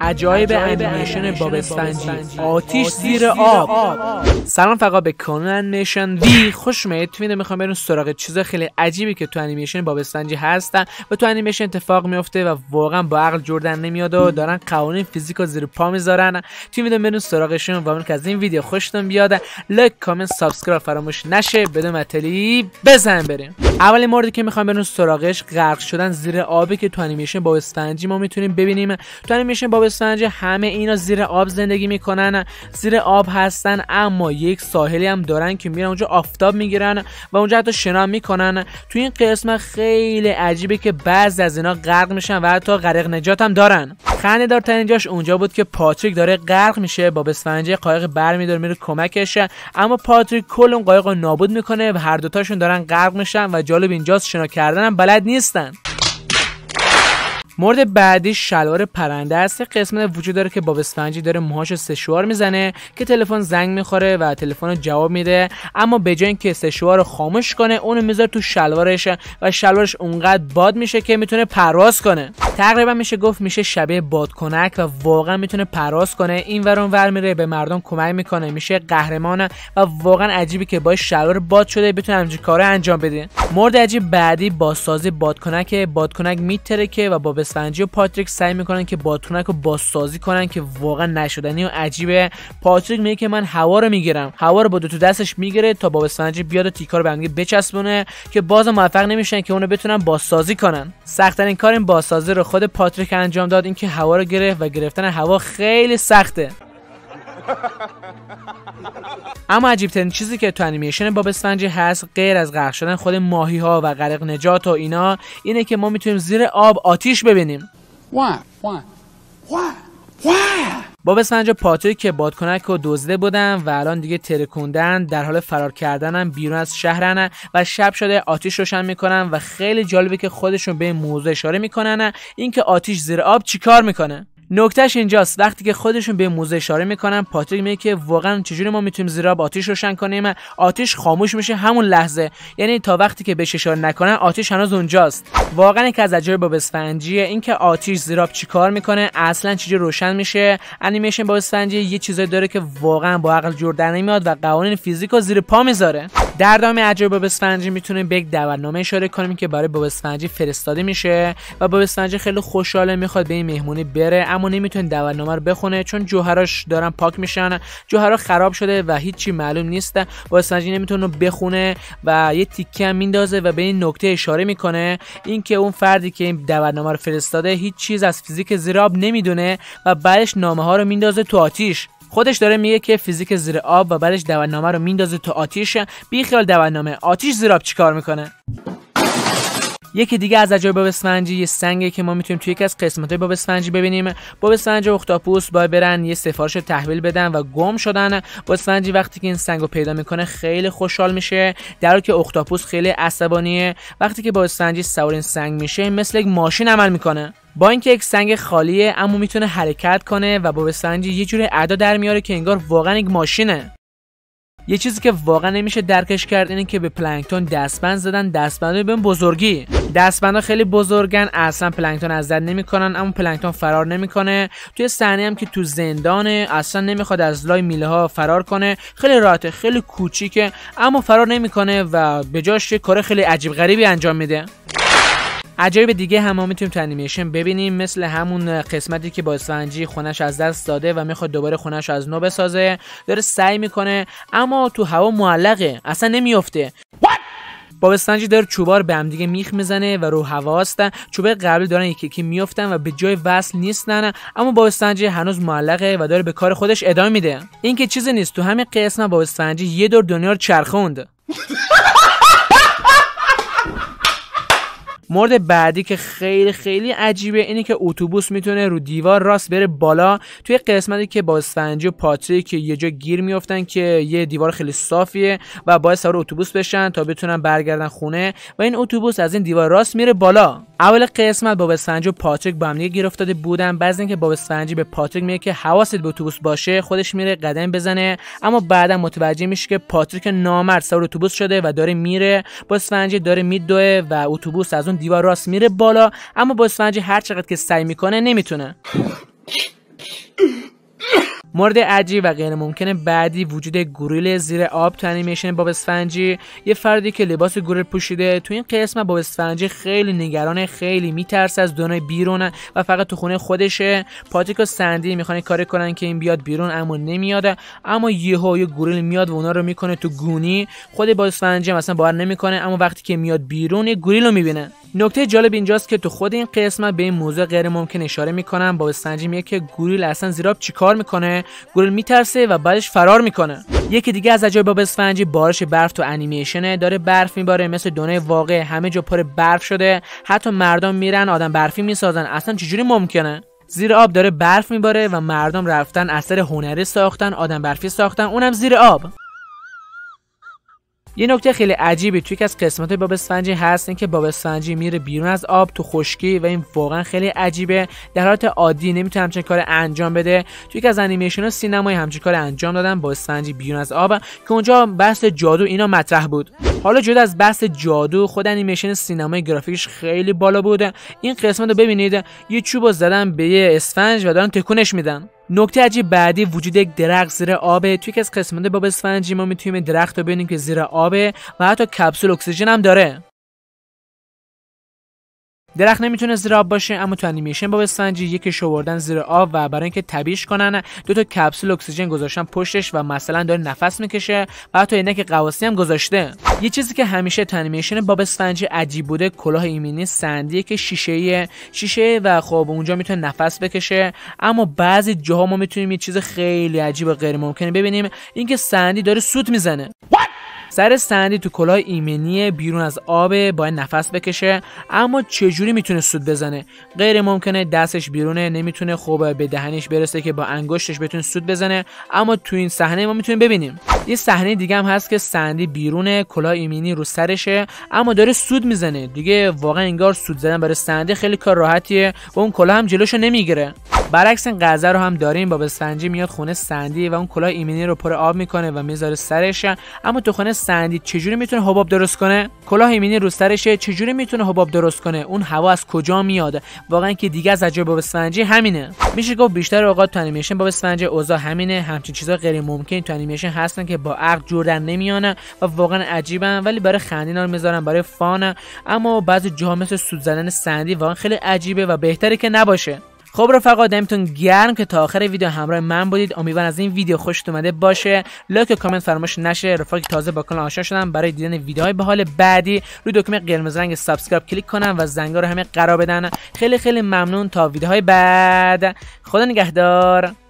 عجایب انیمیشن باب سنجی آتش زیر آب. سلام فقط به کانون انیمیشن دی خوش میاد تو میخوام بریم سراغ چیز خیلی عجیبی که تو انیمیشن باب سنجی هستن و تو انیمیشن اتفاق میفته و واقعا با عقل جردن نمیاد و دارن قوانین فیزیک زیر پا میذارن تو ویدیو بریم سراغشون و که از این ویدیو خوشتون بیاد لایک کامنت سابسکرایب فراموش نشه بدون متلی بزن بریم اولین موردی که میخوام بریم سراغش غرق شدن زیر آبی که تو انیمیشن باب سنجی ما میتونیم ببینیم تو انیمیشن باب سنج همه اینا زیر آب زندگی میکنن زیر آب هستن اما یک ساحلی هم دارن که میرن اونجا آفتاب میگیرن و اونجا حتی شنا میکنن تو این قسمت خیلی عجیبه که بعض از اینا غرق میشن و حتی غرق نجات هم دارن خنده تا اینجاش اونجا بود که پاتریک داره غرق میشه با بسفنجه قایق برمیداره میره کمکش اما پاتریک کل اون قایق رو نابود میکنه و هر دوتاشون دارن غرق میشن و جالب اینجاست شنا کردن هم بلد نیستن مورد بعدی شلوار پرنده است قسمت وجود داره که باب اسفنجی داره موهاش سشوار میزنه که تلفن زنگ میخوره و تلفن جواب میده اما به جای اینکه سشوار خاموش کنه اونو میذاره تو شلوارش و شلوارش اونقدر باد میشه که میتونه پرواز کنه تقریبا میشه گفت میشه شبیه بادکنک و واقعا میتونه پرواز کنه این ور اون ور میره به مردم کمک میکنه میشه قهرمان و واقعا عجیبی که با شلوار باد شده بتونه همچین کار انجام بده مورد عجیب بعدی بازسازی بادکنک بادکنک میترکه و با اسفنجی و پاتریک سعی میکنن که باتونک رو بازسازی کنن که واقعا نشدنی و عجیبه پاتریک میگه که من هوا رو میگیرم هوا رو با دو تو دستش میگیره تا باب اسفنجی بیاد و تیکار به هم بچسبونه که باز موفق نمیشن که اونو بتونن بازسازی کنن سختترین کار این بازسازی رو خود پاتریک انجام داد اینکه هوا رو گرفت و گرفتن هوا خیلی سخته اما عجیب چیزی که تو انیمیشن باب اسفنجی هست غیر از غرق شدن خود ماهی ها و غرق نجات و اینا اینه که ما میتونیم زیر آب آتیش ببینیم باب اسفنج پاتوی که بادکنک و دزده بودن و الان دیگه ترکوندن در حال فرار کردنن بیرون از شهرن و شب شده آتیش روشن میکنن و خیلی جالبه که خودشون به این موضوع اشاره میکنن اینکه آتیش زیر آب چیکار میکنه نکتهش اینجاست وقتی که خودشون به موزه اشاره میکنن پاتریک میگه که واقعا چجوری ما میتونیم زیرا آتیش روشن کنیم آتیش خاموش میشه همون لحظه یعنی تا وقتی که بهش اشاره نکنن آتیش هنوز اونجاست واقعا که از عجایب با این اینکه آتیش زیراب چیکار میکنه اصلا چجوری روشن میشه انیمیشن با یه چیزایی داره که واقعا با عقل جور در نمیاد و قوانین فیزیک زیر پا میذاره در دام عجب باب اسفنجی میتونه به یک دعوتنامه اشاره کنیم که برای باب اسفنجی فرستاده میشه و باب اسفنجی خیلی خوشحاله میخواد به این مهمونی بره اما نمیتونه دعوتنامه رو بخونه چون جوهراش دارن پاک میشن جوهرها خراب شده و هیچی معلوم نیست باب اسفنجی نمیتونه بخونه و یه تیکه هم میندازه و به این نکته اشاره میکنه اینکه اون فردی که این دعوتنامه رو فرستاده هیچ چیز از فیزیک زیراب نمیدونه و بعدش نامه ها رو میندازه تو آتیش خودش داره میگه که فیزیک زیر آب و بعدش دواننامه رو میندازه تو آتیش خیال دواننامه آتیش زیر آب چیکار میکنه یکی دیگه از عجایب باب یه سنگه که ما میتونیم توی یکی از قسمت‌های بابسفنجی ببینیم بابسفنج و اختاپوس باید برن یه سفارش رو تحویل بدن و گم شدن بابسفنجی وقتی که این سنگ رو پیدا میکنه خیلی خوشحال میشه در حالی که اختاپوس خیلی عصبانیه وقتی که باب سوار این سنگ میشه مثل یک ماشین عمل میکنه با اینکه یک سنگ خالیه اما میتونه حرکت کنه و با بسنجی یه جوری ادا در میاره که انگار واقعا یک ماشینه یه چیزی که واقعا نمیشه درکش کرد اینه که به پلانکتون دستبند زدن دستبند به بزرگی ها خیلی بزرگن اصلا پلانکتون از دست نمیکنن اما پلانکتون فرار نمیکنه توی صحنه هم که تو زندانه اصلا نمیخواد از لای میله ها فرار کنه خیلی راحت خیلی کوچیکه اما فرار نمیکنه و به جاش کار خیلی عجیب غریبی انجام میده عجایب دیگه هم, ما میتونیم تو انیمیشن ببینیم مثل همون قسمتی که با اسفنجی خونش از دست داده و میخواد دوباره خونش از نو بسازه داره سعی میکنه اما تو هوا معلقه اصلا نمیافته با اسفنجی داره چوبار به هم دیگه میخ میزنه و رو هوا هستن چوبه قبل دارن یکی یکی میفتن و به جای وصل نیستن اما با هنوز معلقه و داره به کار خودش ادامه میده این که چیزی نیست تو همین قسمت با یه دور دنیا رو چرخوند مورد بعدی که خیلی خیلی عجیبه اینه که اتوبوس میتونه رو دیوار راست بره بالا توی قسمتی که با اسفنجی و پاتریک یه جا گیر میافتن که یه دیوار خیلی صافیه و باید سوار اتوبوس بشن تا بتونن برگردن خونه و این اتوبوس از این دیوار راست میره بالا اول قسمت با اسفنجی و پاتریک با هم گیر افتاده بودن بعضی اینکه با اسفنجی به پاتریک میگه که حواست به اتوبوس باشه خودش میره قدم بزنه اما بعدا متوجه میشه که پاتریک نامرد سوار اتوبوس شده و داره میره با اسفنجی داره میدوه و اتوبوس از اون دیوار راست میره بالا اما با اسفنج هر چقدر که سعی میکنه نمیتونه مورد عجیب و غیر ممکن بعدی وجود گوریل زیر آب تو انیمیشن باب اسفنجی یه فردی که لباس گوریل پوشیده تو این قسمت باب اسفنجی خیلی نگران خیلی میترسه از دنیای بیرون و فقط تو خونه خودشه پاتیکو و سندی میخوان کاری کنن که این بیاد بیرون اما نمیاد اما یهو یه گوریل میاد و اونا رو میکنه تو گونی خود باب اسفنجی مثلا باور نمیکنه اما وقتی که میاد بیرون یه گوریل رو میبینه نکته جالب اینجاست که تو خود این قسمت به این موضوع غیر ممکن اشاره میکنن باب اسفنجی میگه که گوریل اصلا زیراب چیکار میکنه گوریل میترسه و بعدش فرار میکنه یکی دیگه از عجایب باب اسفنجی بارش برف تو انیمیشنه داره برف میباره مثل دنیای واقع همه جا پر برف شده حتی مردم میرن آدم برفی میسازن اصلا چجوری ممکنه زیر آب داره برف میباره و مردم رفتن اثر هنری ساختن آدم برفی ساختن اونم زیر آب یه نکته خیلی عجیبی توی که از قسمت باب اسفنجی هست اینکه باب اسفنجی میره بیرون از آب تو خشکی و این واقعا خیلی عجیبه در حالت عادی نمیتونه همچین کار انجام بده توی که از انیمیشن و سینمای همچین کار انجام دادن با اسفنجی بیرون از آب که اونجا بحث جادو اینا مطرح بود حالا جدا از بحث جادو خود انیمیشن سینمای گرافیکش خیلی بالا بوده این قسمت رو ببینید یه چوب زدن به یه اسفنج و دارن تکونش میدن نکته عجیب بعدی وجود یک درخت زیر آبه توی که از قسمت باب اسفنجی ما میتونیم درخت رو ببینیم که زیر آبه و حتی کپسول اکسیژن هم داره درخت نمیتونه زیر آب باشه اما تو انیمیشن با بسنجی یک شوردن زیر آب و برای اینکه تبیش کنن دو تا کپسول اکسیژن گذاشتن پشتش و مثلا داره نفس میکشه و حتی اینکه قواسی هم گذاشته یه چیزی که همیشه تو انیمیشن باب بسنجی عجیب بوده کلاه ایمنی سندیه که شیشه شیشه و خب اونجا میتونه نفس بکشه اما بعضی جاها ما میتونیم یه چیز خیلی عجیب و غیر ممکنه ببینیم اینکه سندی داره سوت میزنه What? سر سندی تو کلاه ایمنی بیرون از آب باید نفس بکشه اما چجوری میتونه سود بزنه غیر ممکنه دستش بیرونه نمیتونه خوب به دهنش برسه که با انگشتش بتونه سود بزنه اما تو این صحنه ما میتونیم ببینیم یه صحنه دیگه هم هست که سندی بیرونه کلاه ایمنی رو سرشه اما داره سود میزنه دیگه واقعا انگار سود زدن برای سندی خیلی کار راحتیه و اون کلاه هم جلوشو نمیگیره برعکس این رو هم داریم با بسنجی میاد خونه سندی و اون کلاه ایمنی رو پر آب میکنه و میذاره سرش اما تو خونه سندی چجوری میتونه حباب درست کنه کلاه ایمنی رو سرشه چجوری میتونه حباب درست کنه اون هوا از کجا میاد واقعا که دیگه از عجب باب سنجی همینه میشه گفت بیشتر اوقات تو انیمیشن باب سنجی اوضاع همینه همچین چیزا غیر ممکن تو انیمیشن هستن که با عقل در نمیان و واقعا عجیبن ولی برای خندینا رو میذارن برای فان اما بعضی جاها مثل سود سندی واقعا خیلی عجیبه و بهتره که نباشه خب رفقا دمتون گرم که تا آخر ویدیو همراه من بودید امیدوارم از این ویدیو خوشت اومده باشه لایک و کامنت فراموش نشه رفقا تازه با کانال آشنا شدن برای دیدن ویدیوهای به حال بعدی روی دکمه قرمز رنگ سابسکرایب کلیک کنن و زنگا رو همه قرار بدن خیلی خیلی ممنون تا ویدیوهای بعد خدا نگهدار